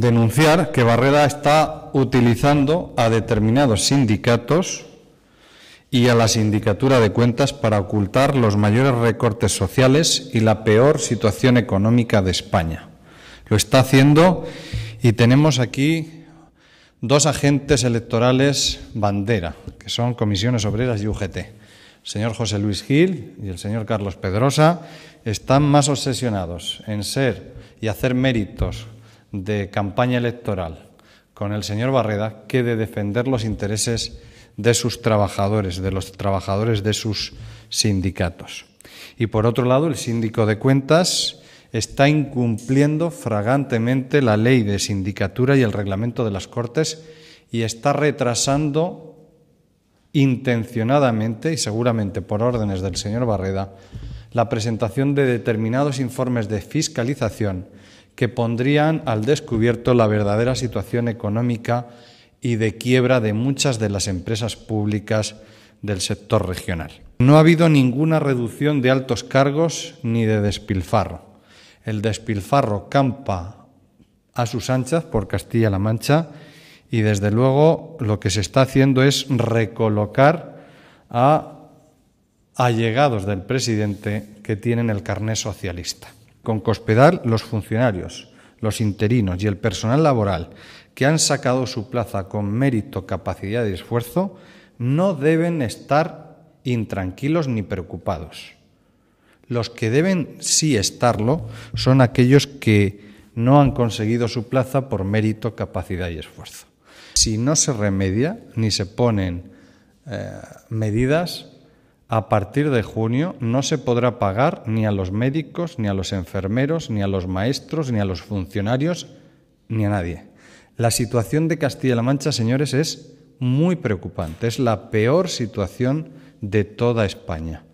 denunciar que Barrera está utilizando a determinados sindicatos y a la sindicatura de cuentas para ocultar los mayores recortes sociales y la peor situación económica de España. Lo está haciendo y tenemos aquí dos agentes electorales bandera, que son Comisiones Obreras y UGT. El señor José Luis Gil y el señor Carlos Pedrosa están más obsesionados en ser y hacer méritos de campaña electoral con el señor Barreda que de defender los intereses de sus trabajadores, de los trabajadores de sus sindicatos. Y por otro lado, el síndico de cuentas está incumpliendo fragantemente la ley de sindicatura y el reglamento de las Cortes y está retrasando intencionadamente y seguramente por órdenes del señor Barreda la presentación de determinados informes de fiscalización que pondrían al descubierto la verdadera situación económica y de quiebra de muchas de las empresas públicas del sector regional. No ha habido ninguna reducción de altos cargos ni de despilfarro. El despilfarro campa a sus anchas por Castilla-La Mancha y desde luego lo que se está haciendo es recolocar a allegados del presidente que tienen el carné socialista con cospedar los funcionarios, los interinos y el personal laboral que han sacado su plaza con mérito, capacidad y esfuerzo, no deben estar intranquilos ni preocupados. Los que deben sí estarlo son aquellos que no han conseguido su plaza por mérito, capacidad y esfuerzo. Si no se remedia ni se ponen eh, medidas, a partir de junio no se podrá pagar ni a los médicos, ni a los enfermeros, ni a los maestros, ni a los funcionarios, ni a nadie. La situación de Castilla-La Mancha, señores, es muy preocupante. Es la peor situación de toda España.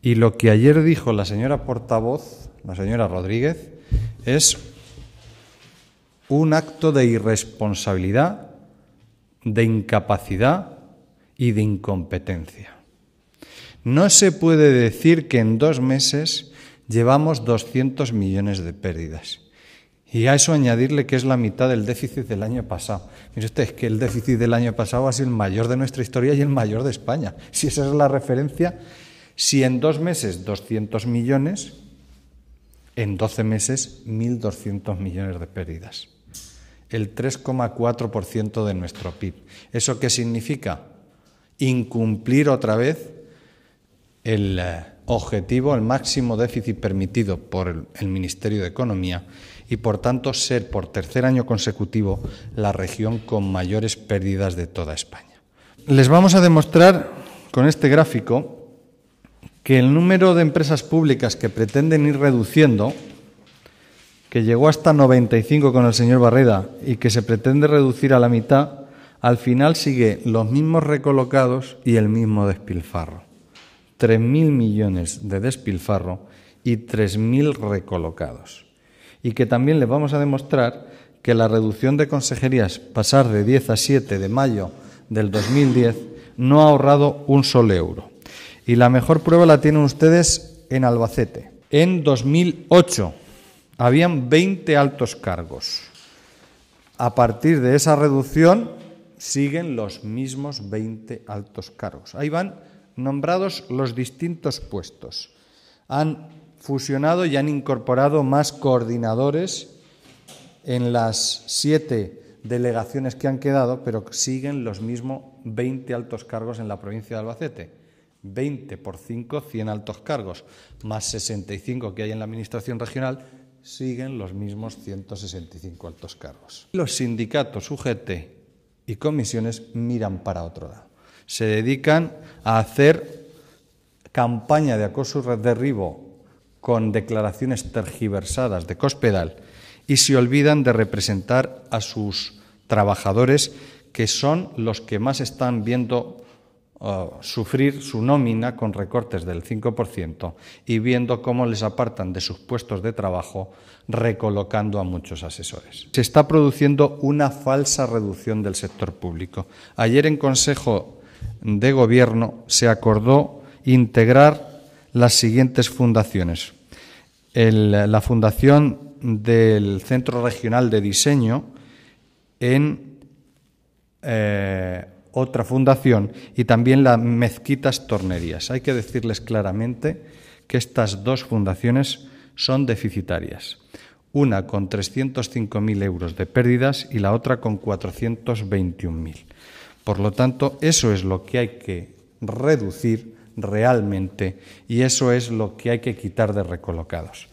Y lo que ayer dijo la señora portavoz, la señora Rodríguez, es un acto de irresponsabilidad, de incapacidad y de incompetencia. No se puede decir que en dos meses llevamos 200 millones de pérdidas. Y a eso añadirle que es la mitad del déficit del año pasado. Mire usted, es que el déficit del año pasado ha sido el mayor de nuestra historia y el mayor de España. Si esa es la referencia, si en dos meses 200 millones, en 12 meses 1.200 millones de pérdidas. El 3,4% de nuestro PIB. ¿Eso qué significa? Incumplir otra vez el eh, objetivo, el máximo déficit permitido por el, Ministerio de Economía y por tanto ser por tercer año consecutivo la región con mayores pérdidas de toda España. Les vamos a demostrar con este gráfico que el número de empresas públicas que pretenden ir reduciendo, que llegó hasta 95 con el señor Barreda y que se pretende reducir a la mitad, al final sigue los mismos recolocados y el mismo despilfarro. 3.000 millones de despilfarro y 3.000 recolocados. Y que también les vamos a demostrar que la reducción de consejerías, pasar de 10 a 7 de mayo del 2010, no ha ahorrado un solo euro. Y la mejor prueba la tienen ustedes en Albacete. En 2008 habían 20 altos cargos. A partir de esa reducción siguen los mismos 20 altos cargos. Ahí van nombrados los distintos puestos. Han fusionado y han incorporado más coordinadores en las siete delegaciones que han quedado, pero siguen los mismos 20 altos cargos en la provincia de Albacete. 20 por 5, 100 altos cargos, más 65 que hay en la Administración Regional, siguen los mismos 165 altos cargos. Los sindicatos, UGT y comisiones miran para otro lado se dedican a hacer campaña de acoso y derribo con declaraciones tergiversadas de Cospedal y se olvidan de representar a sus trabajadores que son los que más están viendo uh, sufrir su nómina con recortes del 5% y viendo cómo les apartan de sus puestos de trabajo recolocando a muchos asesores. Se está produciendo una falsa reducción del sector público. Ayer en Consejo de Gobierno se acordó integrar las siguientes fundaciones. la fundación del Centro Regional de Diseño en eh, otra fundación y también las mezquitas tornerías. Hay que decirles claramente que estas dos fundaciones son deficitarias, una con 305.000 euros de pérdidas y la otra con 421.000. Por lo tanto, eso es lo que hay que reducir realmente y eso es lo que hay que quitar de recolocados.